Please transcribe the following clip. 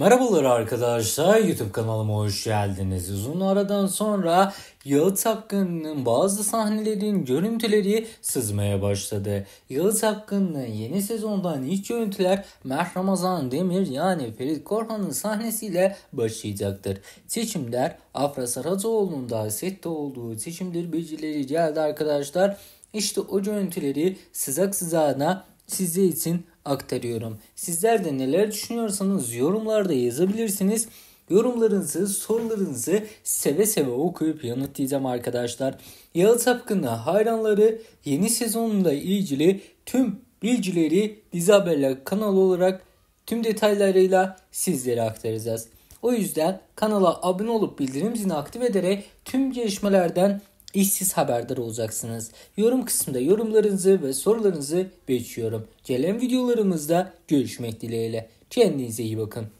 Merhabalar arkadaşlar YouTube kanalıma hoş geldiniz. Uzun aradan sonra Yağız Hakkı'nın bazı sahnelerin görüntüleri sızmaya başladı. Yağız Hakkı'nın yeni sezondan ilk görüntüler Mert Ramazan Demir yani Ferit Korhan'ın sahnesiyle başlayacaktır. Seçimler Afra Saratoğlu'nun da sette olduğu seçimdir becerileri geldi arkadaşlar. İşte o görüntüleri sızak sızağına sizler için aktarıyorum. Sizler de neler düşünüyorsanız yorumlarda yazabilirsiniz. Yorumlarınızı, sorularınızı seve seve okuyup yanıtlayacağım arkadaşlar. Yalı Sapkın'ın hayranları yeni sezonunda ilgili tüm bilgileri dizi haberler kanalı olarak tüm detaylarıyla sizlere aktaracağız. O yüzden kanala abone olup bildirim zilini aktif ederek tüm gelişmelerden işsiz haberdar olacaksınız. Yorum kısmında yorumlarınızı ve sorularınızı bekliyorum. Gelen videolarımızda görüşmek dileğiyle. Kendinize iyi bakın.